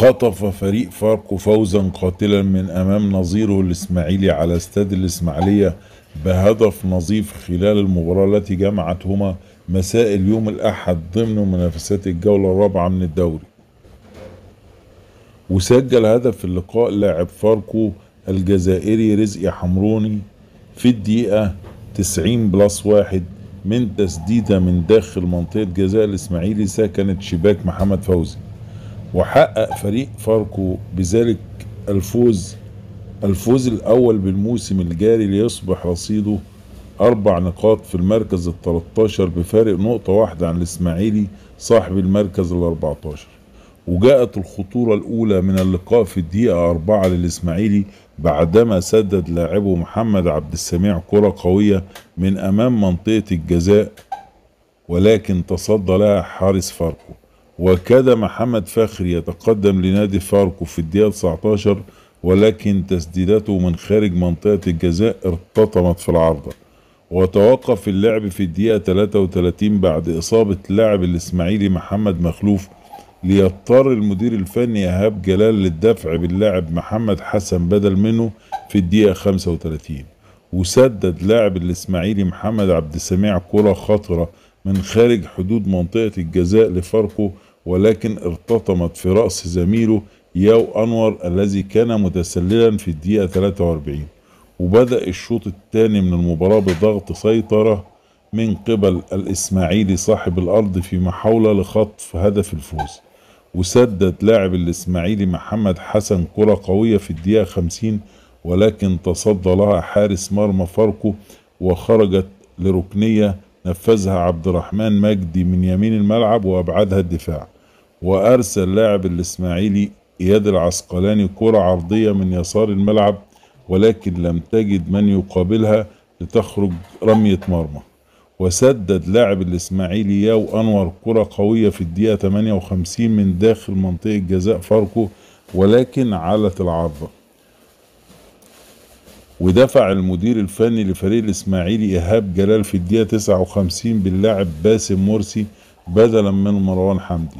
خطف فريق فاركو فوزا قاتلا من أمام نظيره الإسماعيلي على استاد الإسماعيلية بهدف نظيف خلال المباراة التي جمعتهما مساء اليوم الأحد ضمن منافسات الجولة الرابعة من الدوري وسجل هدف اللقاء لاعب فاركو الجزائري رزقي حمروني في الدقيقة 90 بلس واحد من تسديدة من داخل منطقة جزاء الإسماعيلي سكنت شباك محمد فوزي وحقق فريق فاركو بذلك الفوز الفوز الأول بالموسم الجاري ليصبح رصيده أربع نقاط في المركز ال 13 بفارق نقطة واحدة عن الإسماعيلي صاحب المركز ال 14 وجاءت الخطورة الأولى من اللقاء في الدقيقة أربعة للإسماعيلي بعدما سدد لاعبه محمد عبد السميع كرة قوية من أمام منطقة الجزاء ولكن تصدى لها حارس فاركو وكاد محمد فخري يتقدم لنادي فاركو في الدقيقة 19 ولكن تسديداته من خارج منطقة الجزاء ارتطمت في العارضة وتوقف اللعب في الدقيقة 33 بعد إصابة لاعب الإسماعيلي محمد مخلوف ليضطر المدير الفني إيهاب جلال للدفع باللاعب محمد حسن بدل منه في الدقيقة 35 وسدد لاعب الإسماعيلي محمد عبد السميع كرة خطرة من خارج حدود منطقة الجزاء لفاركو ولكن ارتطمت في رأس زميله ياو أنور الذي كان متسللا في الدقيقة 43 وبدأ الشوط الثاني من المباراة بضغط سيطرة من قبل الإسماعيلي صاحب الأرض في محاولة لخطف هدف الفوز وسدد لاعب الإسماعيلي محمد حسن كرة قوية في الدقيقة 50 ولكن تصدى لها حارس مرمى فاركو وخرجت لركنية نفذها عبد الرحمن مجدي من يمين الملعب وأبعدها الدفاع وأرسل لاعب الإسماعيلي إياد العسقلاني كرة عرضية من يسار الملعب ولكن لم تجد من يقابلها لتخرج رمية مرمى وسدد لاعب الإسماعيلي ياو أنور كرة قوية في الدقيقة 58 من داخل منطقة جزاء فاركو ولكن علت العارضة ودفع المدير الفني لفريق الإسماعيلي إيهاب جلال في الدقيقة 59 باللاعب باسم مرسي بدلا من مروان حمدي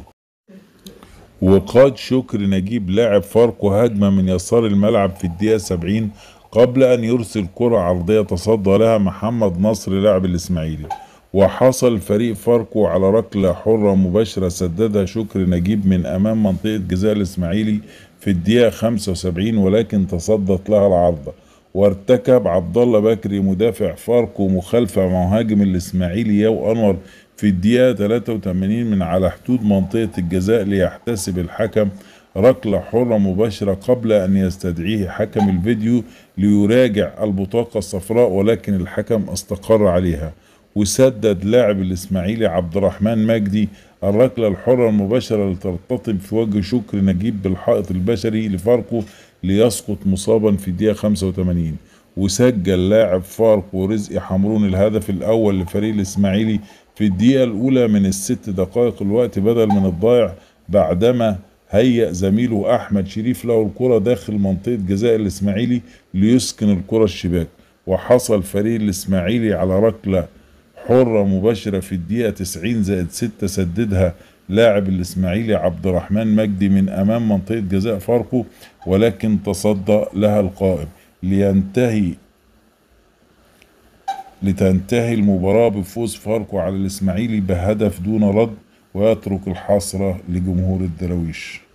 وقاد شكر نجيب لاعب فاركو هجمة من يسار الملعب في الدقيقة 70 قبل أن يرسل كرة عرضية تصدى لها محمد نصر لاعب الإسماعيلي وحصل فريق فاركو على ركلة حرة مباشرة سددها شكر نجيب من أمام منطقة جزاء الإسماعيلي في الدقيقة 75 ولكن تصدت لها العارضة وارتكب عبد الله بكري مدافع فاركو مخالفة مع مهاجم الإسماعيلي ياو أنور في الدقيقة 83 من على حدود منطقة الجزاء ليحتسب الحكم ركلة حرة مباشرة قبل أن يستدعيه حكم الفيديو ليراجع البطاقة الصفراء ولكن الحكم استقر عليها وسدد لاعب الإسماعيلي عبد الرحمن مجدي الركلة الحرة المباشرة لترتطم في وجه شكر نجيب بالحائط البشري لفاركو ليسقط مصابا في الدقيقة 85 وسجل لاعب فارق ورزقي حمرون الهدف الأول لفريق الإسماعيلي في الدقيقة الأولى من الست دقائق الوقت بدل من الضائع بعدما هيأ زميله أحمد شريف له الكرة داخل منطقة جزاء الإسماعيلي ليسكن الكرة الشباك وحصل فريق الإسماعيلي على ركلة حرة مباشرة في الدقيقة 90 زائد 6 سددها لاعب الإسماعيلي عبد الرحمن مجدي من أمام منطقة جزاء فاركو ولكن تصدى لها القائم لينتهي لتنتهي المباراة بفوز فاركو على الإسماعيلي بهدف دون رد ويترك الحسرة لجمهور الدراويش